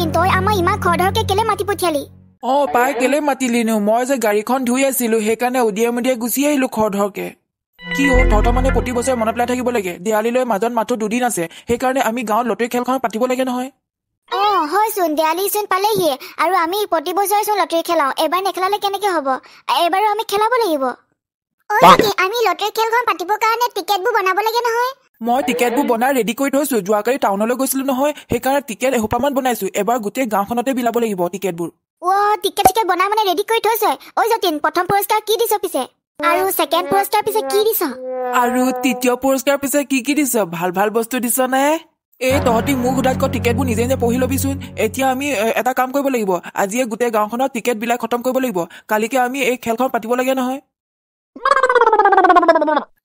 দিন তই আমাৰ ইমান খৰধৰকে কেলে মাতি পঠিয়ালি অ পাই কেলে মাতিলিনো মই যে গাড়ীখন ধুই আছিলো সেইকাৰণে উদিয়াই মুদিয়াই গুচি আহিলো খৰধৰকে কি অ তহঁতৰ মানে প্ৰতি বছৰে মনত পেলাই থাকিব লাগে দেৱালীলৈ মাজত মাথো দুদিন আছে সেইকাৰণে আমি গাঁৱত লটাৰী খেলখন পাতিব লাগে নহয় অ হয়চোন দেৱালীচোন পালেহিয়ে আৰু আমি প্ৰতি বছৰে চোন লটাৰী খেলাওঁ এবাৰ নেখেলালে কেনেকে হ'ব এবাৰো আমি খেলাব লাগিব আমি লটাৰী খেলখন পাতিবৰ কাৰণে টিকেটবোৰ বনাব লাগে নহয় মই টিকেটবোৰ বনাই ৰেডি কৰি থৈছোঁ যোৱাকালি টাউনলৈ গৈছিলো নহয় সেইকাৰণে টিকেট এসোপামান বনাইছো এবাৰ গোটেই গাঁওখনতে বিলাব লাগিব টিকেটবোৰ মোক সোধাত টিকেটবোৰ নিজে নিজে পঢ়ি ল'বিচোন এতিয়া আমি এটা কাম কৰিব লাগিব আজিয়ে গোটেই গাঁওখনৰ টিকেটবিলাক খতম কৰিব লাগিব কালিকে আমি এই খেলখন পাতিবলগীয়া নহয়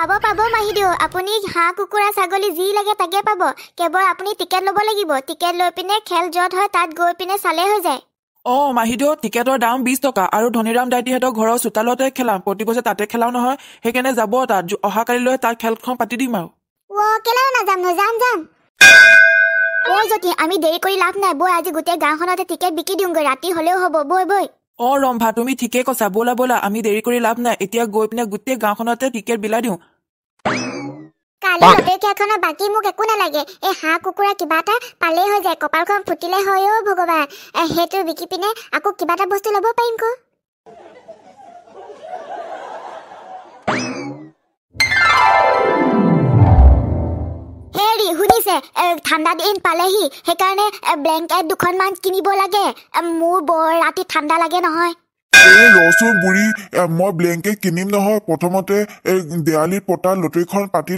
পাব পাব মাহিদেউ আপুনি হাঁহ কুকুৰা ছাগলী যি লাগে তাকে পাব কেৱল আপুনি টিকেট ল'ব লাগিব টিকেট লৈ পিনে খেল য'ত হয় তাত গৈ পিনে চালে হৈ যায় অঁ মাহিদেউ টিকেটৰ দাম বিশ টকা আৰু ধনীৰাম দাইটিহঁতৰ ঘৰৰ চোতালতে খেলাম প্ৰতি বছৰে তাতে খেলাও নহয় সেইকাৰণে যাব তাত অহাকালিলৈ তাৰ খেলখন পাতি দিম আৰু অ' নাযাম নাযাম যাম অ' আমি দেৰি কৰি লাভ নাই বৈ আজি গোটেই গাঁওখনতে টিকেট বিকি দিওঁগৈ ৰাতি হ'লেও হ'ব বৈ বৈ অ ৰম্ভা তুমি ঠিকেই কৈছা ব'লা ব'লা আমি দেৰি কৰি লাভ নাই এতিয়া গৈ পিনে গোটেই গাঁওখনতে টিকেট বিলাই দিওঁ কপালখন ফুটিলে হয় অ ভগৱান সেইটো বিকি পিনে আকৌ কিবা এটা বস্তু লব পাৰিম বুলি শুনিছে ঠাণ্ডা দিন পালেহি সেইকাৰণে ব্লেংকেট দুখনমান কিনিব লাগে মোৰ বৰ ৰাতি ঠাণ্ডা লাগে নহয় দেৱালী পতা লটাৰীখন পাতি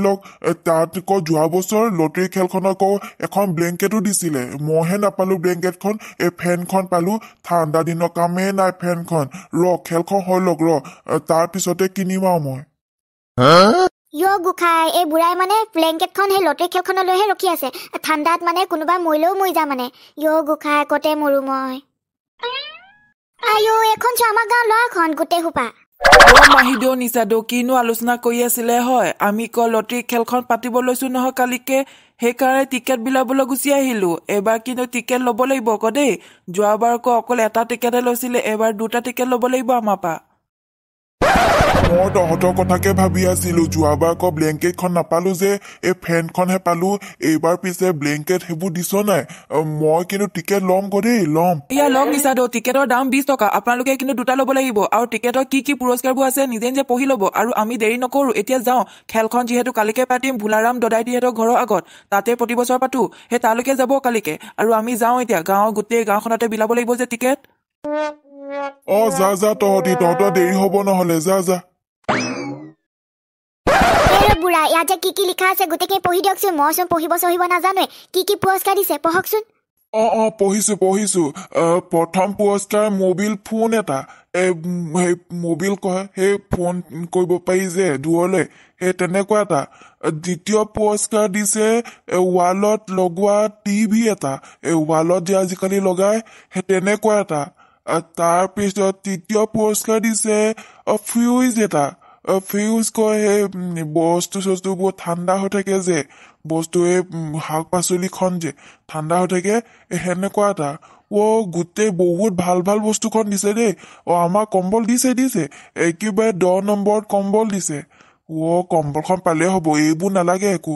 বছৰ লটাৰী খেলখনক এখন ব্লেংকেটো দিছিলে মইহে নাপালোঁ ব্লেংকেটখন এই ফেনখন পালোঁ ঠাণ্ডা দিনৰ কামেই নাই ফেনখন ৰ খেলখন হয় কিনিম আৰু মই ইঅ গোসাই এই বুঢ়াই মানে ব্লেংকেটখন সেই লটেৰী খেলখনলৈহে ৰখি আছে ঠাণ্ডাত মানে কোনোবা মৰিলেও মৰি যা মানে ইঅ গোসাই কতে মৰো মই আইঅ এইখন চোৱা আমাৰ গাঁৱৰ ল'ৰাখন গোটেই সোপা মাহীদেউ নিচাদেউ কিনো আলোচনা কৰি আছিলে হয় আমি ক লটেৰী খেলখন পাতিব লৈছো নহয় কালিকে সেইকাৰণে টিকেট বিলাবলৈ গুচি আহিলো এইবাৰ কিন্তু টিকেট ল'ব লাগিব আকৌ দেই যোৱাবাৰ আকৌ অকল এটা টিকেটে লৈছিলে এবাৰ দুটা টিকেট ল'ব লাগিব আমাৰ পৰা মই তহঁতৰ কথাকে ভাবি আছিলো যোৱাবাৰ আকৌ ব্লেংকেটখন নাপালো যে এই ফেনখনহে পালো এইবাৰ পিছে ব্লেংকেট সেইবোৰ দিছ নাই মই কিন্তু টিকেট ল'ম গ দেই ল'ম এয়া লওক নিচাদ টিকেটৰ দাম বিশ টকা আপোনালোকে কিন্তু দুটা ল'ব লাগিব আৰু টিকেটৰ কি কি পুৰস্কাৰবোৰ আছে নিজে নিজে পঢ়ি ল'ব আৰু আমি দেৰি নকৰো এতিয়া যাওঁ খেলখন যিহেতু কালিকে পাতিম ভোলাৰাম দদাই দিহঁতৰ ঘৰৰ আগত তাতে প্ৰতি বছৰ পাতো সেই তালৈকে যাব কালিকে আৰু আমি যাওঁ এতিয়া গাঁৱৰ গোটেই গাঁওখনতে বিলাব লাগিব যে টিকেট অ যা যা তহঁতি তহঁতৰ দেৰি হব নহলে যা যা বুঢ়া ইয়াত যে কি কি লিখা আছে গোটেইখিনি পঢ়ি দিয়কচোন মইচোন পঢ়িব চঢ়িব নাজানোৱে কি কি পুৰস্কাৰ দিছে পঢ়কচোন অ অ পঢ়িছো পঢ়িছো প্ৰথম পুৰস্কাৰ মোবাইল ফোন এটা সেই মোবাইল কয় সেই ফোন কৰিব পাৰি যে দূৰলৈ সেই তেনেকুৱা এটা দ্বিতীয় পুৰস্কাৰ দিছে ৱালত লগোৱা টি ভি এটা এই ৱালত যে আজিকালি লগায় সেই তেনেকুৱা এটা তাৰ পিছত তৃতীয় পুৰস্কাৰ দিছে ফিউজ এটা ফিউজ কয় সেই বস্তু চস্তু বহুত ঠাণ্ডা হৈ থাকে যে বস্তু এই শাক পাচলিখন যে ঠাণ্ডা হৈ থাকে সেনেকুৱা এটা অ গোটেই বহুত ভাল ভাল বস্তুখন দিছে দেই অ আমাক কম্বল দিছে দিছে একেবাৰে দহ নম্বৰত কম্বল দিছে অ কম্বলখন পালেই হ'ব এইবোৰ নালাগে একো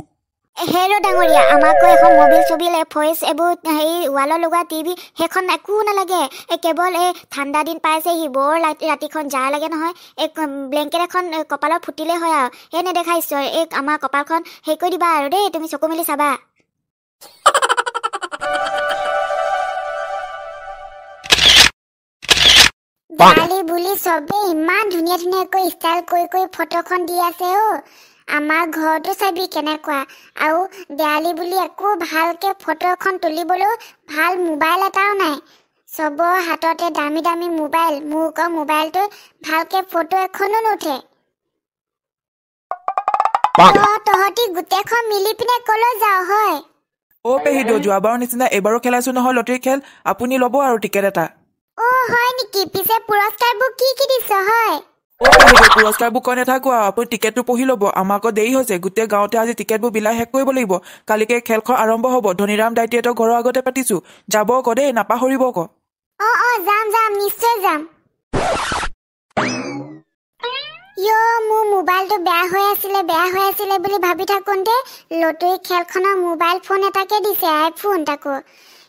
হেৰ ডাঙৰীয়া আমাকো এখন মোবিল চবিল ফইচ এইবোৰ হেৰি ৱালত লগোৱা টিভি সেইখন একো নালাগে এই কেৱল এই ঠাণ্ডা দিন পাই আছে শিৱৰ ৰাতিখন যা লাগে নহয় এই ব্লেংকেট এখন কপালত ফুটিলে হয় আৰু সেই নেদেখাইছো এই আমাৰ কপালখন হেৰি কৰি দিবা আৰু দেই তুমি চকু মেলি চাবা বুলি চবে ইমান ধুনীয়া ধুনীয়াকৈ ষ্টাইল কৰি কৰি ফটোখন দি আছে অ' আমাৰ ঘৰটো চাবি কেনেকুৱা আৰু দেৱালী বুলি একো ভালকৈ ফটো এখন তুলিবলৈও ভাল মোবাইল এটাও নাই চবৰ হাততে দামী দামী মোবাইল মোক মোবাইলটো ভালকৈ ফটো এখনো নুঠে তহঁতি গোটেইখন মিলি পিনে ক'লৈ যাওঁ হয় অ' পেহী দিয় যোৱাবাৰৰ নিচিনা এইবাৰো খেলাইছো নহয় লটেৰী খেল আপুনি ল'ব আৰু টিকেট এটা অ' হয় নেকি পিছে পুৰস্কাৰবোৰ কি কি দিছ হয় পুৰস্কাৰ বুকনে থাকো আৰু আপুনি টিকেটটো পঢ়ি ল'ব আমাক দেৰি হৈছে গোটেই গাঁৱতে আজি টিকেটবোৰ বিলাই শেষ কৰিব লাগিব কালিকে খেলখন আৰম্ভ হ'ব ধনীৰাম দায়িত্বটো ঘৰৰ আগতে পাতিছো যাব আকৌ দেই নাপাহৰিব মোবাইলটো বেয়া হৈ আছিলে বেয়া হৈ আছিলে বুলি ভাবি থাকোঁতে লটৰি খেলখনৰ মোবাইল ফোন এটাকে দিছে আইফোন তাকো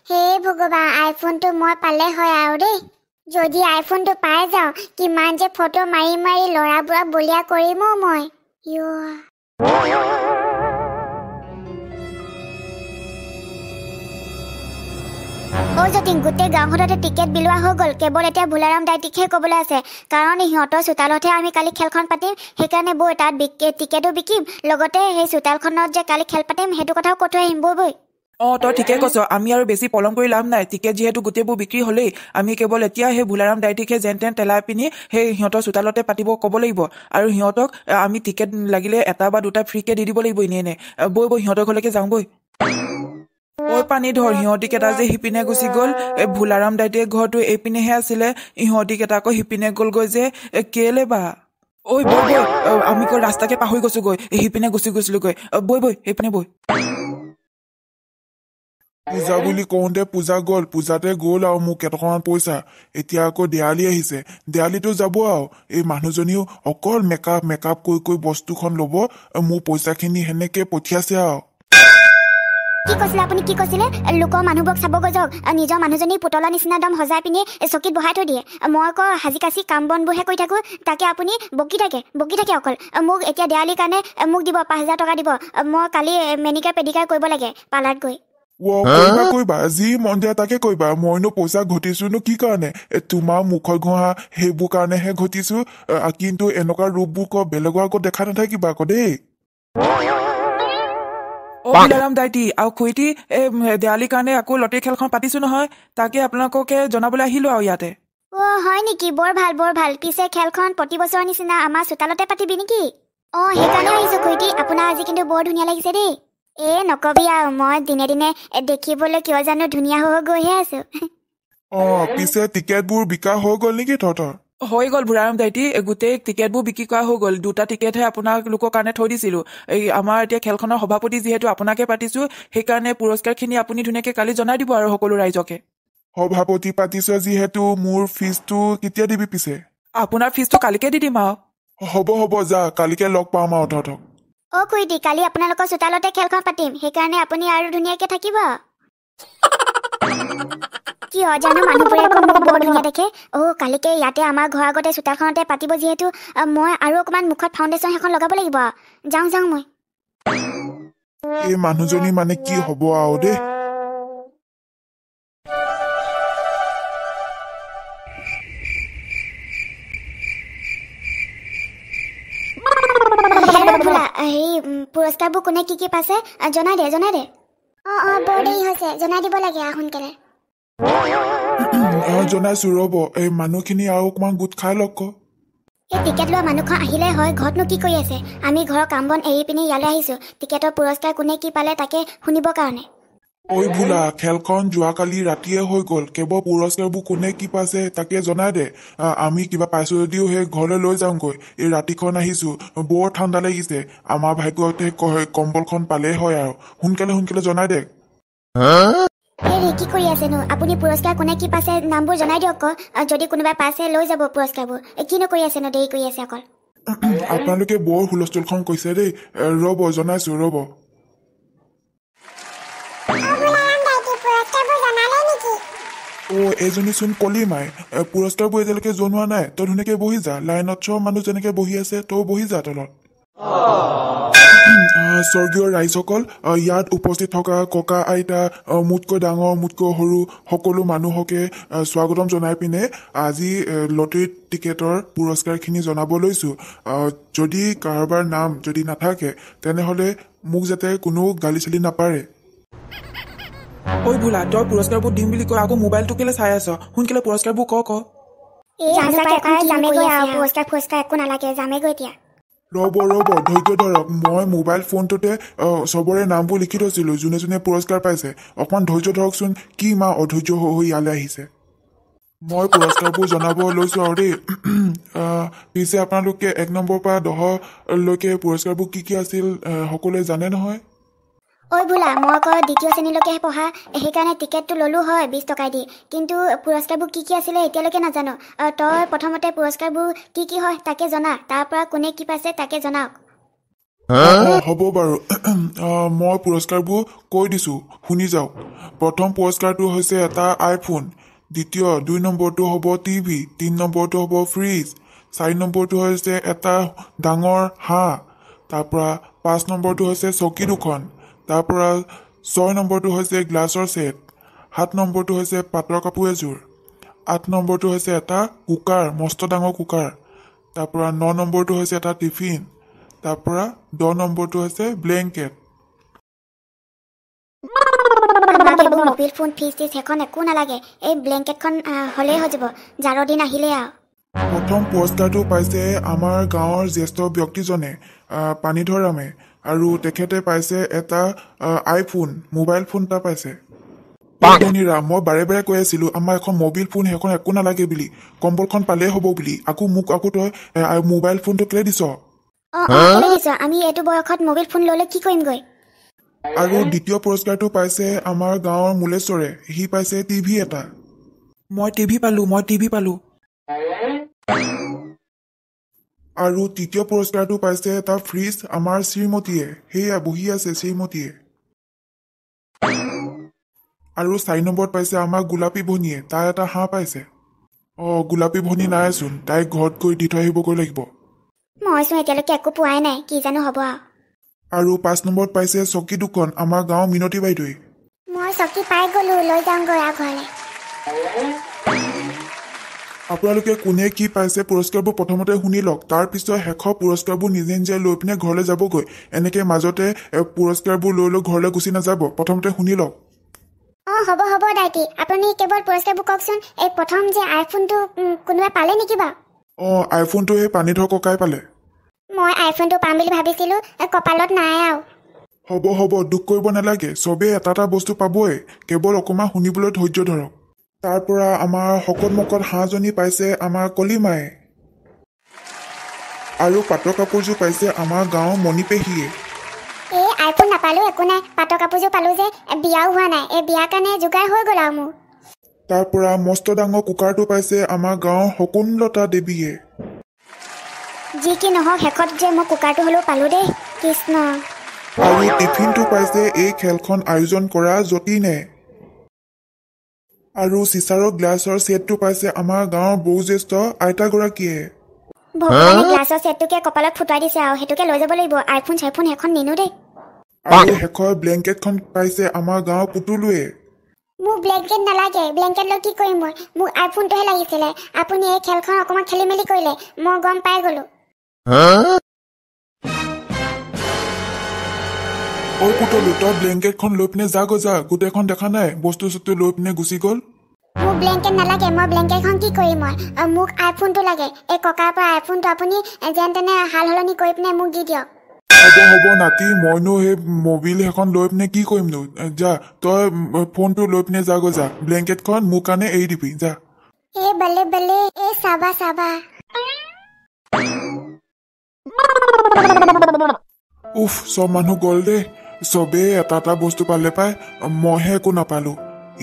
হে ভগৱান আইফোনটো মই পালে হয় আৰু দেই যদি আইফোনটো পাই যাওঁ কিমান যে ফটো মাৰি মাৰি লৰাবোৰক বলীয়া কৰিমো মই অ যতীন গোটেই গাঁওখনতে টিকেট বিলোৱা হৈ গ'ল কেৱল এতিয়া ভোলাৰাম দায়িত্বহে ক'বলৈ আছে কাৰণ সিহঁতৰ চোতালতহে আমি কালি খেলখন পাতিম সেইকাৰণে বৈ তাত টিকেটো বিকিম লগতে সেই চোতালখনত যে কালি খেল পাতিম সেইটো কথাও কৈ থৈ আহিম বৈ বৈ অ তই ঠিকে কৈছ আমি আৰু বেছি পলম কৰি লাভ নাই টিকেট যিহেতু গোটেইবোৰ বিক্ৰী হ'লেই আমি কেৱল এতিয়া সেই ভোলাৰাম ডাইটিকহে যেন তেন পেলাই পিনি সেই সিহঁতৰ চোতালতে পাতিব ক'ব লাগিব আৰু সিহঁতক আমি টিকেট লাগিলে এটা বা দুটা ফ্ৰীকে দি দিব লাগিব এনেই এনে বৈ বৈ সিহঁতৰ ঘৰলৈকে যাওঁগৈ অই পানী ধৰ সিহঁতি কেইটা যে সিপিনে গুচি গ'ল এই ভোলাৰাম দাইটিয়ে ঘৰটো এইপিনেহে আছিলে ইহঁতি কেইটা আকৌ সিপিনে গ'লগৈ যে কেলে বা ঐ বৈ বৈ আমি কল ৰাস্তাকে পাহৰি গৈছোগৈ সিপিনে গুচি গৈছিলোগৈ বৈ বৈ সেইপিনে বৈ পূজাবুলি কওঁতে পূজা গল পূজাতে গল আৰু মোক কেইটকামান পইচা এতিয়া আকৌ দেৱালী আহিছে দেৱালীটো যাব আৰু এই মানুহজনীও অকল মেকআপ মেকআপ কৰি কৰি বস্তুখন লব মোৰ পইচাখিনি সেনেকে পঠিয়াছে আৰু কি কৈছিলে আপুনি কি কৈছিলে লোকৰ মানুহবোৰক চাবগৈ যাওক নিজৰ মানুহজনী পুতলা নিচিনা একদম সজাই পিনি চকীত বহাই থৈ দিয়ে মই আকৌ সাজি কাচি কাম বনবোৰহে কৰি থাকোঁ তাকে আপুনি বকি থাকে বকি থাকে অকল মোক এতিয়া দেৱালীৰ কাৰণে মোক দিব পাঁচ হাজাৰ টকা দিব মই কালি মেনিকাৰ পেডিকাৰ কৰিব লাগে পাৰ্লাৰত গৈ কৰিবা কৰিবা যি মন দিয়া তাকে কৰিবা মইনো পইচা ঘটিছো নো কি কাৰণে তোমাৰ মুখত ঘঁহা সেইবোৰ কাৰণেহে ঘটিছো কিন্তু এনেকুৱা ৰূপবোৰ ক বেলেগৰ আকৌ দেখা নাথাকিবা আকৌ দেই আপোনাৰ আজি কিন্তু বৰ ধুনীয়া লাগিছে দেই এ নকবি আৰু মই দিনে দিনে দেখিবলৈ কিয় জানো ধুনীয়া হৈ গৈহে আছো অঁ পিছে টিকেটবোৰ বিকা হৈ গল নেকি তহঁতৰ হৈ গল ভূৰাৰাম দাইটি গোটেই টিকেটবোৰ বিক্ৰী কৰা হৈ গ'ল দুটা টিকেটহে আপোনাক লোকৰ কাৰণে থৈ দিছিলো এই আমাৰ এতিয়া খেলখনৰ সভাপতি যিহেতু আপোনাকে পাতিছো সেইকাৰণে পুৰস্কাৰখিনি আপুনি ধুনীয়াকে কালি জনাই দিব আৰু সকলো ৰাইজকে সভাপতি পাতিছ যিহেতু মোৰ ফিজটো কেতিয়া দিবি পিছে আপোনাৰ ফিজটো কালিকে দি দিম আৰু হব হব যা কালিকে লগ পাম আৰু তহঁতক অ খুৰীদি কালি আপোনালোকৰ চোতালতে খেলখন পাতিম সেইকাৰণে আপুনি আৰু ধুনীয়াকে থাকিব কিয় জানো মানুহবোৰে আকৌ মোক বৰ ধুনীয়া দেখে অ' কালিকে ইয়াতে আমাৰ ঘৰৰ আগতে চোতালখনতে পাতিব যিহেতু মই আৰু অকণমান মুখত ফাউণ্ডেশ্যন সেইখন লগাব লাগিব যাওঁ যাওঁ মই এই কি হ'ব আৰু দেই হেৰি পুৰস্কাৰবোৰ কোনে কি কি পাইছে জনাই দে জনাই দে অঁ অঁ বৰ দেৰি হৈছে জনাই দিব লাগে আৰু সোনকালে অঁ জনাইছো ৰ'ব এই মানুহখিনি আৰু অকণমান গোট খাই লওক এই টিকেট লোৱা মানুহখন আহিলে হয় ঘৰতনো কি কৰি আছে আমি ঘৰৰ কাম বন এৰি পিনি ইয়ালৈ আহিছোঁ টিকেটৰ পুৰস্কাৰ কোনে কি পালে তাকে শুনিবৰ কাৰণে ঐ বোলা খেলখন যোৱাকালি ৰাতিয়ে হৈ গল কেৱল পুৰস্কাৰবোৰ কোনে কি পাইছে তাকে জনাই দে আমি কিবা পাইছো যদিও সেই ঘৰলৈ লৈ যাওঁগৈ এই ৰাতিখন আহিছো বৰ ঠাণ্ডা লাগিছে আমাৰ ভাগ্যতে কম্বলখন পালেই হয় আৰু সোনকালে সোনকালে জনাই দে আপোনালোকে বৰ হুলস্থুলখন কৈছে দেই ৰব জনাইছো ৰব অ' এজনী চোন কলিমাই পুৰস্কাৰ বুঢ়ী এতিয়ালৈকে জনোৱা নাই তই ধুনীয়াকৈ বহি যা লাইনত চব মানুহ যেনেকৈ বহি আছে তয়ো বহি যা তলত স্বৰ্গীয় ৰাইজসকল ইয়াত উপস্থিত থকা ককা আইতা মোতকৈ ডাঙৰ মোতকৈ সৰু সকলো মানুহকে স্বাগতম জনাই পিনে আজি লটেৰীত টিকেটৰ পুৰস্কাৰখিনি জনাব লৈছোঁ যদি কাৰোবাৰ নাম যদি নাথাকে তেনেহ'লে মোক যাতে কোনো গালি চালি নাপাৰে ঐ বোলা তই পুৰস্কাৰবোৰ দিম বুলি কৈ আকৌ মোবাইলটো কেলে চাই আছ সোনকালে পুৰস্কাৰবোৰ ক ক ৰব ৰব ধৈৰ্য ধৰক মই মোবাইল ফোনটোতে চবৰে নামবোৰ লিখি থৈছিলোঁ যোনে যোনে পুৰস্কাৰ পাইছে অকণমান ধৈৰ্য ধৰকচোন কি মা অধৈৰ্য হৈ হৈ ইয়ালৈ আহিছে মই পুৰস্কাৰবোৰ জনাব লৈছোঁ আৰু দেই পিছে আপোনালোকে এক নম্বৰৰ পৰা দহলৈকে পুৰস্কাৰবোৰ কি কি আছিল সকলোৱে জানে নহয় ঐ বোলা মই আকৌ দ্বিতীয় শ্ৰেণীলৈকেহে পঢ়া সেইকাৰণে টিকেটটো ল'লোঁ হয় বিছ টকাই দি কিন্তু পুৰস্কাৰবোৰ কি কি আছিলে এতিয়ালৈকে নাজানো তই প্ৰথমতে পুৰস্কাৰবোৰ কি কি হয় তাকে জনা তাৰ পৰা কোনে কি পাইছে তাকে জনাওক হ'ব বাৰু মই পুৰস্কাৰবোৰ কৈ দিছোঁ শুনি যাওক প্ৰথম পুৰস্কাৰটো হৈছে এটা আইফোন দ্বিতীয় দুই নম্বৰটো হ'ব টি ভি তিনি নম্বৰটো হ'ব ফ্ৰিজ চাৰি নম্বৰটো হৈছে এটা ডাঙৰ হাঁহ তাৰপৰা পাঁচ নম্বৰটো হৈছে চকী দুখন তাৰ পৰা ছয় নম্বৰটো হৈছে গ্লাছৰ ছেট সাত নম্বৰটো হৈছে পাটৰ কাপোৰ এযোৰ আঠ নম্বৰটো হৈছে এটা কুকাৰ মস্ত ডাঙৰ কুকাৰ তাৰপৰা ন নম্বৰটো হৈছে এটা টিফিন তাৰপৰা দহ নম্বৰটো হৈছে ব্লেংকেট প্ৰথম পুৰস্কাৰটো পাইছে আমাৰ গাঁৱৰ জ্যেষ্ঠ ব্যক্তিজনে পানীধৰ ৰামে আৰু তেখেতে পাইছে এটা আইফোন মোবাইল ফোন এটা পাইছে ধনীৰা মই বাৰে বাৰে কৈ আছিলো আমাৰ এখন মোবাইল ফোন সেইখন একো নালাগে বুলি কম্বলখন পালে হব বুলি আকৌ মোক আকৌ তই মোবাইল ফোনটো কেলে দিছ আমি এইটো বয়সত মোবাইল ফোন ল'লে কি কৰিমগৈ আৰু দ্বিতীয় পুৰস্কাৰটো পাইছে আমাৰ গাঁৱৰ মূলেশ্বৰে সি পাইছে টিভি এটা মই টিভি পালো মই টিভি পালো আৰু তৃতীয় পুৰস্কাৰটো পাইছে এটা ফ্ৰিজ আমাৰ শ্ৰীমতীয়ে সেয়া বহি আছে শ্ৰীমতীয়ে আৰু চাৰি নম্বৰত পাইছে আমাৰ গোলাপী ভনীয়ে তাই এটা হাঁহ পাইছে অ গোলাপী ভনী নাইচোন তাইক ঘৰত গৈ দি থৈ আহিবগৈ লাগিব মইচোন এতিয়ালৈকে একো পোৱাই নাই কি জানো হ'ব আৰু পাঁচ নম্বৰত পাইছে চকী দুখন আমাৰ গাঁৱৰ মিনতি বাইদেউ মই চকী পাই গলো লৈ যাওঁ গৈ আপোনালোকে কোনে কি পাইছে পুৰস্কাৰবোৰ প্ৰথমতে শুনি লওক তাৰপিছত শেষৰ পুৰস্কাৰবোৰ নিজে নিজে লৈ পিনে ঘৰলৈ যাবগৈ এনেকৈ মাজতে পুৰস্কাৰবোৰ লৈ লৈ ঘৰলৈ গুচি নাযাব প্ৰথমতে শুনি লওক অঁ হ'ব হ'ব দাইটি আপুনি কেৱল পুৰস্কাৰবোৰ কওকচোন এই প্ৰথম যে আইফোনটো কোনোবাই পালে নেকি বাৰু অঁ আইফোনটো সেই পানীধৰ ককাই পালে মই আইফোনটো পাম বুলি ভাবিছিলোঁ কপালত নাই আৰু হ'ব হ'ব দুখ কৰিব নালাগে চবেই এটা এটা বস্তু পাবই কেৱল অকণমান শুনিবলৈ ধৈৰ্য ধৰক তাৰ পৰা আমাৰ শকত শকতমকত হাঁহজনী পাইছে আমাৰ কলিমাই আৰু পাটৰ কাপোৰযোৰ পাইছে আমাৰ গাঁৱৰ মণিপেহীয়ে এই আইফোন নাপালোঁ একো নাই পাটৰ কাপোৰযোৰ পালোঁ যে বিয়াও হোৱা নাই এই বিয়াৰ কাৰণে যোগাৰ হৈ গ'ল আৰু মোৰ তাৰ পৰা মস্ত ডাঙৰ কুকাৰটো পাইছে আমাৰ গাঁৱৰ শকুনলতা দেৱীয়ে যি কি নহওক শেষত যে মই কুকাৰটো হ'লেও পালোঁ দেই কৃষ্ণ আৰু টিফিনটো পাইছে এই খেলখন আয়োজন কৰা যতীনে আৰু চিচাৰৰ গ্লাছৰ ছেটটো পাইছে আমাৰ গাঁৱৰ বৌজ্যেষ্ঠ আইতাগৰাকীয়ে আপুনি এই খেলখন অকমান খেলি মেলি কৰিলে মই গম পাই গলো ঐ পুতলো তই ব্লেংকেট খন লৈ পিনে যা গজা গোটেইখন দেখা নাই বস্তু চস্তু লৈ পিনে গুচি গল মোক ব্লেংকেট নালাগে মই ব্লেংকেটখন কি কৰিম মই মোক আইফোনটো লাগে এই ককাৰ পৰা আইফোনটো আপুনি যেন তেনে সাল সলনি কৰি পিনে মোক দি দিয়ক এতিয়া হ'ব নাতি মইনো সেই মবিল সেইখন লৈ পিনে কি কৰিমনো যা তই ফোনটো লৈ পিনে যা গজা ব্লেংকেটখন মোৰ কাৰণে এৰি দিবি যা এ বেলে বেলে এ চাবা চাবা উফ চব মানুহ গ'ল দেই চবেই এটা এটা বস্তু পালে পাই মইহে একো নাপালো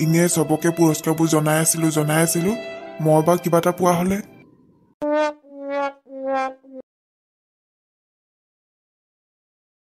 এনেই চবকে পুৰস্কাৰবোৰ জনাই আছিলোঁ জনাই আছিলোঁ মই বা কিবা এটা পোৱা হ'লে